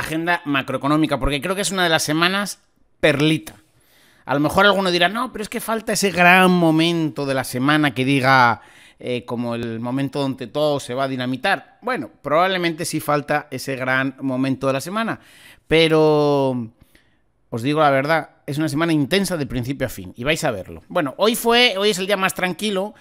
agenda macroeconómica, porque creo que es una de las semanas perlita. A lo mejor alguno dirá, no, pero es que falta ese gran momento de la semana que diga eh, como el momento donde todo se va a dinamitar. Bueno, probablemente sí falta ese gran momento de la semana, pero os digo la verdad, es una semana intensa de principio a fin y vais a verlo. Bueno, hoy fue, hoy es el día más tranquilo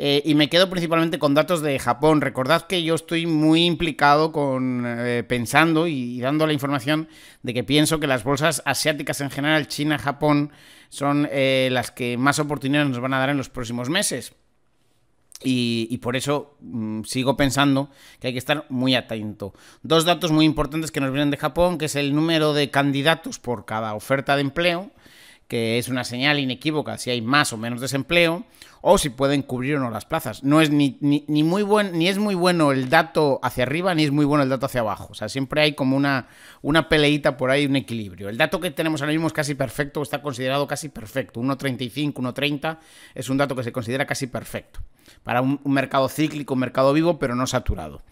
eh, y me quedo principalmente con datos de Japón. Recordad que yo estoy muy implicado con eh, pensando y, dando la información de que pienso que las bolsas asiáticas en general, China, Japón, son eh, las que más oportunidades nos van a dar en los próximos meses. Y, por eso mm, sigo pensando que hay que estar muy atento. Dos datos muy importantes que nos vienen de Japón, que es el número de candidatos por cada oferta de empleo que es una señal inequívoca si hay más o menos desempleo, o si pueden cubrir o no las plazas. No es ni, muy buen, ni es muy bueno el dato hacia arriba, ni es muy bueno el dato hacia abajo. O sea, siempre hay como una, una peleita por ahí, un equilibrio. El dato que tenemos ahora mismo es casi perfecto, está considerado casi perfecto. 1.35, 1.30 es un dato que se considera casi perfecto. Para un, mercado cíclico, un mercado vivo, pero no saturado.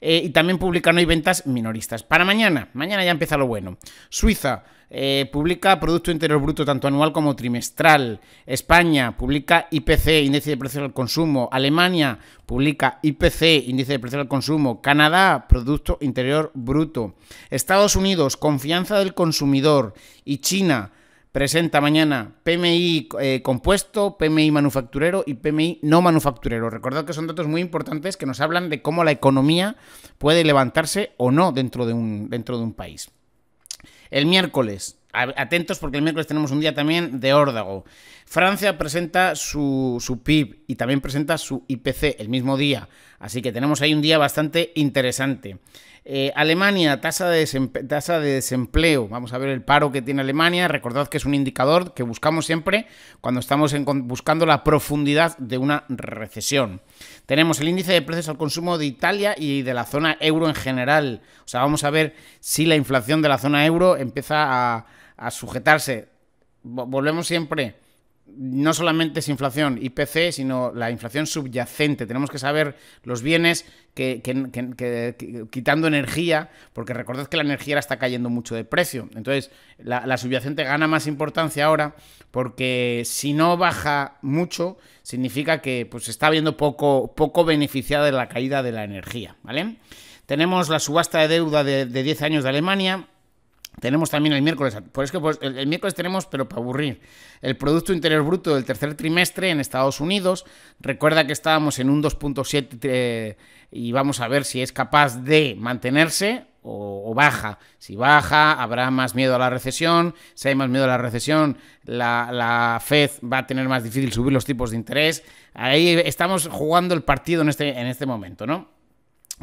Eh, y también publican hoy ventas minoristas. Para mañana, mañana ya empieza lo bueno. Suiza. Eh, publica Producto Interior Bruto tanto anual como trimestral. España publica IPC, Índice de Precios al Consumo. Alemania publica IPC, Índice de Precios al Consumo. Canadá, Producto Interior Bruto. Estados Unidos, Confianza del Consumidor. Y China presenta mañana PMI eh, compuesto, PMI manufacturero y PMI no manufacturero. Recordad que son datos muy importantes que nos hablan de cómo la economía puede levantarse o no dentro de un, dentro de un país. El miércoles, atentos porque el miércoles tenemos un día también de órdago. Francia presenta su, su PIB y también presenta su IPC el mismo día Así que tenemos ahí un día bastante interesante. Eh, Alemania, tasa de, desempleo. Vamos a ver el paro que tiene Alemania. Recordad que es un indicador que buscamos siempre cuando estamos buscando la profundidad de una recesión. Tenemos el índice de precios al consumo de Italia y de la zona euro en general. O sea, vamos a ver si la inflación de la zona euro empieza a sujetarse. Volvemos siempre no solamente es inflación IPC, sino la inflación subyacente. Tenemos que saber los bienes que, quitando energía, porque recordad que la energía está cayendo mucho de precio. Entonces, la, subyacente gana más importancia ahora, porque si no baja mucho, significa que pues, se está viendo poco, poco beneficiada de la caída de la energía. ¿vale? Tenemos la subasta de deuda de, de 10 años de Alemania, tenemos también el miércoles, por pues pues, el, miércoles tenemos, pero para aburrir, el Producto Interior Bruto del tercer trimestre en Estados Unidos. Recuerda que estábamos en un 2.7 eh, y vamos a ver si es capaz de mantenerse o, baja. Si baja, habrá más miedo a la recesión. Si hay más miedo a la recesión, la, la Fed va a tener más difícil subir los tipos de interés. Ahí estamos jugando el partido en este, en este momento, ¿no?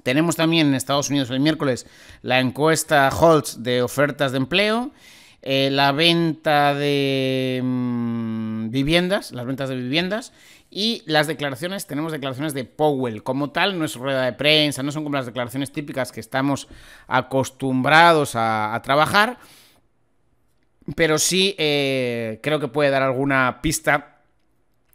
Tenemos también en Estados Unidos el miércoles la encuesta Holtz de ofertas de empleo, eh, la venta de mm, viviendas, las ventas de viviendas y las declaraciones, tenemos declaraciones de Powell. Como tal, no es rueda de prensa, no son como las declaraciones típicas que estamos acostumbrados a, trabajar, pero sí eh, creo que puede dar alguna pista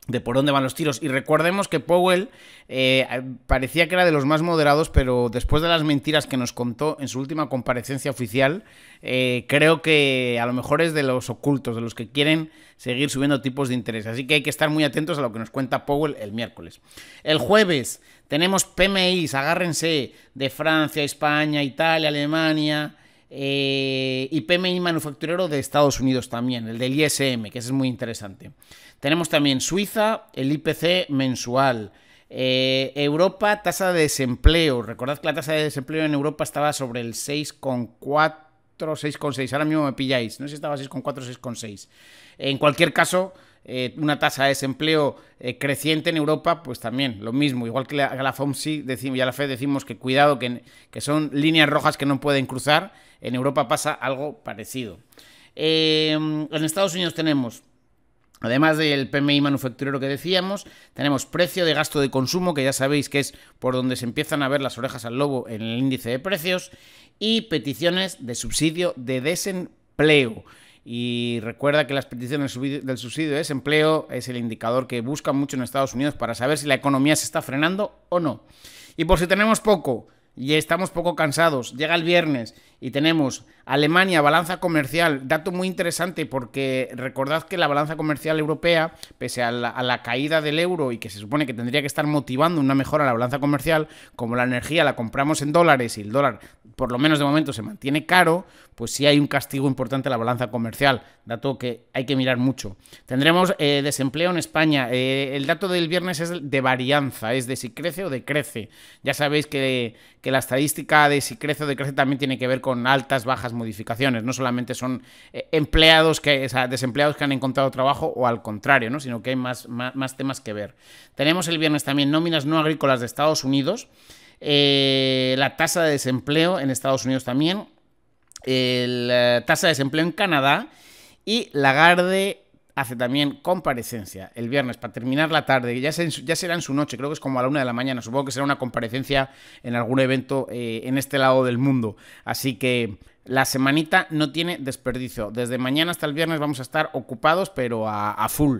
de por dónde van los tiros. Y recordemos que Powell eh, parecía que era de los más moderados, pero después de las mentiras que nos contó en su última comparecencia oficial, eh, creo que a lo mejor es de los ocultos, de los que quieren seguir subiendo tipos de interés. Así que hay que estar muy atentos a lo que nos cuenta Powell el miércoles. El jueves tenemos PMIs, agárrense, de Francia, España, Italia, Alemania eh, y PMI manufacturero de Estados Unidos también, el del ISM, que es muy interesante. Tenemos también Suiza, el IPC mensual. Eh, Europa, tasa de desempleo. Recordad que la tasa de desempleo en Europa estaba sobre el 6,4, 6,6. Ahora mismo me pilláis. No sé si estaba 6,4 6,6. En cualquier caso, eh, una tasa de desempleo eh, creciente en Europa, pues también lo mismo. Igual que la, la FOMC decimos, y la FED decimos que cuidado, que son líneas rojas que no pueden cruzar en Europa pasa algo parecido. Em, en Estados Unidos tenemos Además del PMI manufacturero que decíamos, tenemos precio de gasto de consumo, que ya sabéis que es por donde se empiezan a ver las orejas al lobo en el índice de precios, y peticiones de subsidio de desempleo. Y recuerda que las peticiones del subsidio de desempleo es el indicador que buscan mucho en Estados Unidos para saber si la economía se está frenando o no. Y por si tenemos poco, y estamos poco cansados, llega el viernes y tenemos Alemania, balanza comercial, dato muy interesante porque recordad que la balanza comercial europea, pese a la, caída del euro y que se supone que tendría que estar motivando una mejora a la balanza comercial, como la energía la compramos en dólares y el dólar, por lo menos de momento, se mantiene caro, pues sí hay un castigo importante a la balanza comercial, dato que hay que mirar mucho. Tendremos eh, desempleo en España. Eh, el dato del viernes es de varianza, es de si crece o decrece. Ya sabéis que, que la estadística de si crece o decrece también tiene que ver con altas, bajas, modificaciones. No solamente son eh, empleados que, desempleados que han encontrado trabajo o al contrario, ¿no? sino que hay más, temas que ver. Tenemos el viernes también nóminas no agrícolas de Estados Unidos. Eh, la tasa de desempleo en Estados Unidos también, la eh, tasa de desempleo en Canadá y Lagarde hace también comparecencia el viernes para terminar la tarde, ya, ya será en su noche, creo que es como a la una de la mañana, supongo que será una comparecencia en algún evento en este lado del mundo, así que la semanita no tiene desperdicio. Desde mañana hasta el viernes vamos a estar ocupados, pero a, a full.